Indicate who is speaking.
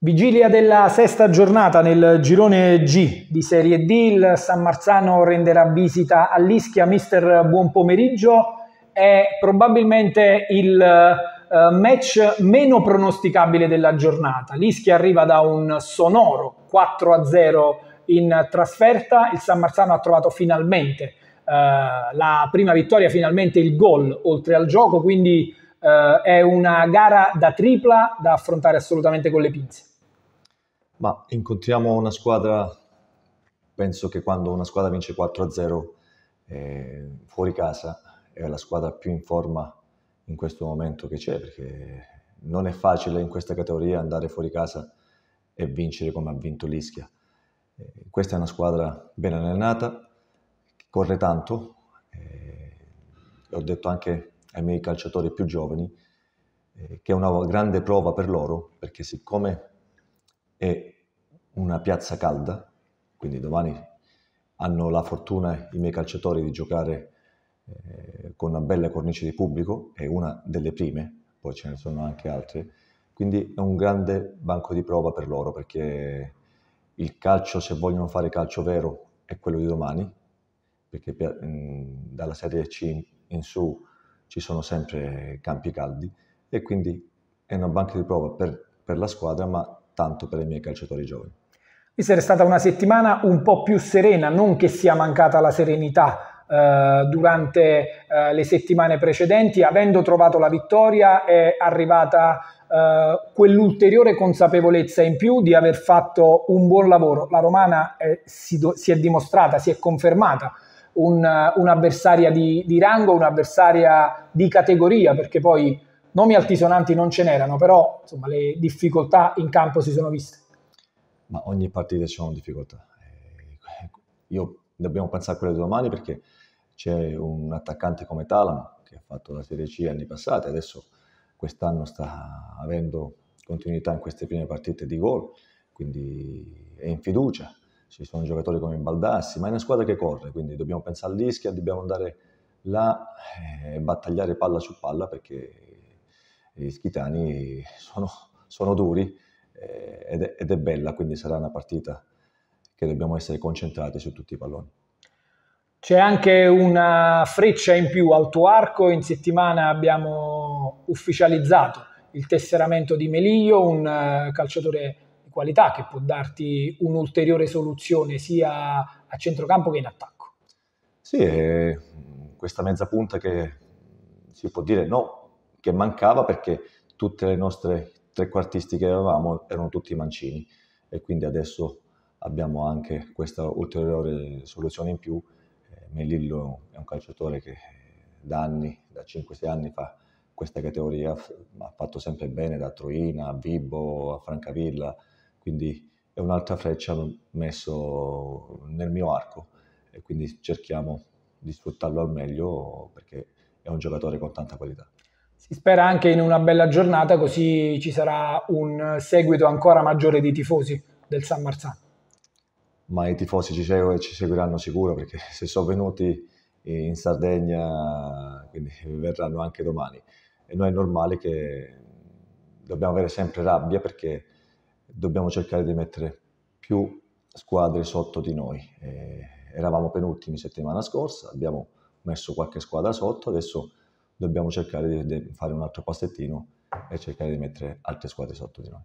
Speaker 1: Vigilia della sesta giornata nel girone G di Serie D, il San Marzano renderà visita all'Ischia, mister buon pomeriggio, è probabilmente il eh, match meno pronosticabile della giornata. L'Ischia arriva da un sonoro 4-0 in trasferta, il San Marzano ha trovato finalmente eh, la prima vittoria, finalmente il gol oltre al gioco, quindi eh, è una gara da tripla da affrontare assolutamente con le pinze.
Speaker 2: Ma incontriamo una squadra, penso che quando una squadra vince 4-0 eh, fuori casa è la squadra più in forma in questo momento che c'è, perché non è facile in questa categoria andare fuori casa e vincere come ha vinto l'Ischia. Eh, questa è una squadra ben allenata, corre tanto, eh, l'ho detto anche ai miei calciatori più giovani, eh, che è una grande prova per loro, perché siccome è una piazza calda, quindi domani hanno la fortuna i miei calciatori di giocare eh, con una bella cornice di pubblico, è una delle prime, poi ce ne sono anche altre, quindi è un grande banco di prova per loro perché il calcio, se vogliono fare calcio vero, è quello di domani, perché mh, mm, dalla Serie C in, in su ci sono sempre campi caldi e quindi è una banca di prova per, per la squadra ma tanto per i miei calciatori giovani.
Speaker 1: Questa è stata una settimana un po' più serena, non che sia mancata la serenità eh, durante eh, le settimane precedenti, avendo trovato la vittoria è arrivata eh, quell'ulteriore consapevolezza in più di aver fatto un buon lavoro. La Romana eh, si, do- si è dimostrata, si è confermata un, un'avversaria di, di rango, un'avversaria di categoria, perché poi nomi altisonanti non ce n'erano, però insomma, le difficoltà in campo si sono viste.
Speaker 2: Ma ogni partita c'è una difficoltà. Eh, io dobbiamo pensare a quelle di domani perché c'è un attaccante come Talamo che ha fatto la Serie C anni passati, adesso quest'anno sta avendo continuità in queste prime partite di gol, quindi è in fiducia ci sono giocatori come Baldassi, ma è una squadra che corre, quindi dobbiamo pensare all'ischia, dobbiamo andare là eh, e battagliare palla su palla perché gli schitani sono, sono duri eh, ed è, ed è bella, quindi sarà una partita che dobbiamo essere concentrati su tutti i palloni.
Speaker 1: C'è anche una freccia in più al tuo arco, in settimana abbiamo ufficializzato il tesseramento di Meliglio, un eh, calciatore qualità che può darti un'ulteriore soluzione sia a centrocampo che in attacco.
Speaker 2: Sì, questa mezza punta che si può dire no, che mancava perché tutte le nostre tre quartisti che avevamo erano tutti mancini e quindi adesso abbiamo anche questa ulteriore soluzione in più. Eh, Melillo è un calciatore che da anni, da 5-6 anni fa questa categoria, ha fatto sempre bene da Troina a Vibo a Francavilla, quindi è un'altra freccia messo nel mio arco e quindi cerchiamo di sfruttarlo al meglio perché è un giocatore con tanta qualità.
Speaker 1: Si spera anche in una bella giornata, così ci sarà un seguito ancora maggiore di tifosi del San Marzano.
Speaker 2: Ma i tifosi ci, seguiranno sicuro perché se sono venuti in Sardegna, quindi verranno anche domani. E noi è normale che dobbiamo avere sempre rabbia perché dobbiamo cercare di mettere più squadre sotto di noi. Eh, eravamo penultimi settimana scorsa, abbiamo messo qualche squadra sotto, adesso dobbiamo cercare di, di fare un altro passettino e cercare di mettere altre squadre sotto di noi.